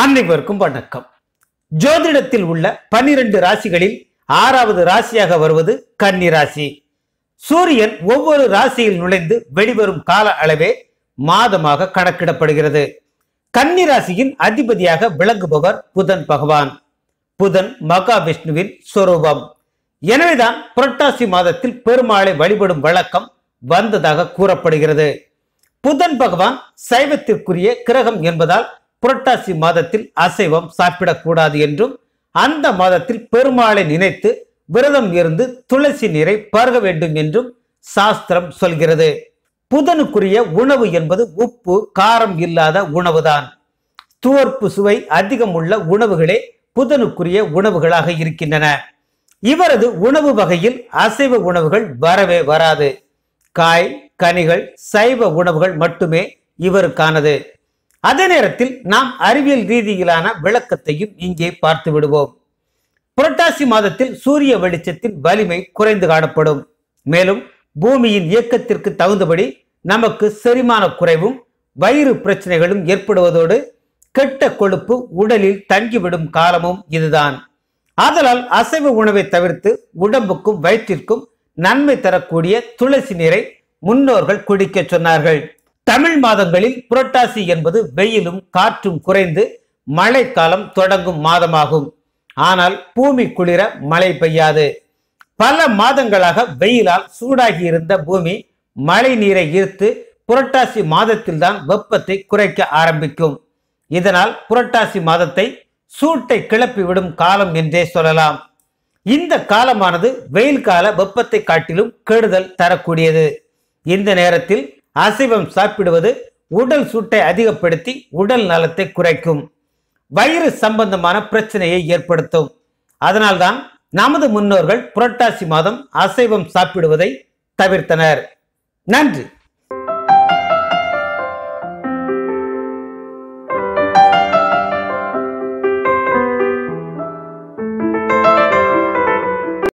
அனைவருக்கும் வணக்கம் ஜோதிடத்தில் உள்ள பன்னிரண்டு ராசிகளில் ஆறாவது ராசியாக வருவது கன்னி ராசி சூரியன் ஒவ்வொரு ராசியில் நுழைந்து வெளிவரும் கால அளவே மாதமாக கணக்கிடப்படுகிறது கன்னி ராசியின் அதிபதியாக விளங்குபவர் புதன் பகவான் புதன் மகாவிஷ்ணுவின் சொரூபம் எனவேதான் புரட்டாசி மாதத்தில் பெருமாளை வழிபடும் வழக்கம் வந்ததாக கூறப்படுகிறது புதன் பகவான் சைவத்திற்குரிய கிரகம் என்பதால் புரட்டாசி மாதத்தில் அசைவம் சாப்பிடக்கூடாது என்றும் அந்த மாதத்தில் பெருமாளை நினைத்து விரதம் இருந்து துளசி நீரை பருக வேண்டும் என்றும் சாஸ்திரம் சொல்கிறது புதனுக்குரிய உணவு என்பது உப்பு காரம் இல்லாத உணவுதான் துவர்ப்பு சுவை அதிகம் உள்ள உணவுகளே புதனுக்குரிய உணவுகளாக இருக்கின்றன இவரது உணவு வகையில் அசைவ உணவுகள் வரவே வராது காய் கனிகள் சைவ உணவுகள் மட்டுமே இவருக்கானது அதே நேரத்தில் நாம் அறிவியல் ரீதியிலான விளக்கத்தையும் இங்கே பார்த்து விடுவோம் புரட்டாசி மாதத்தில் சூரிய வெளிச்சத்தின் வலிமை குறைந்து காணப்படும் மேலும் பூமியின் இயக்கத்திற்கு தகுந்தபடி நமக்கு செரிமான குறைவும் வயிறு பிரச்சனைகளும் ஏற்படுவதோடு கெட்ட கொழுப்பு உடலில் தங்கிவிடும் காலமும் இதுதான் ஆதலால் அசைவ உணவை தவிர்த்து உடம்புக்கும் வயிற்றிற்கும் நன்மை தரக்கூடிய துளசி நீரை முன்னோர்கள் குடிக்க சொன்னார்கள் தமிழ் மாதங்களில் புரட்டாசி என்பது வெயிலும் காற்றும் குறைந்து மழைக்காலம் தொடங்கும் மாதமாகும் ஆனால் பூமி குளிர மழை பெய்யாது பல மாதங்களாக வெயிலால் சூடாகி இருந்த பூமி மழை நீரை ஈர்த்து புரட்டாசி மாதத்தில்தான் வெப்பத்தை குறைக்க ஆரம்பிக்கும் இதனால் புரட்டாசி மாதத்தை சூட்டை கிளப்பிவிடும் காலம் என்றே சொல்லலாம் இந்த காலமானது வெயில் கால வெப்பத்தை காட்டிலும் கெடுதல் தரக்கூடியது இந்த நேரத்தில் அசைவம் சாப்பிடுவது உடல் சூட்டை அதிகப்படுத்தி உடல் நலத்தை குறைக்கும் வயிறு சம்பந்தமான பிரச்சனையை ஏற்படுத்தும் அதனால்தான் நமது முன்னோர்கள் புரட்டாசி மாதம் அசைவம் சாப்பிடுவதை தவிர்த்தனர் நன்றி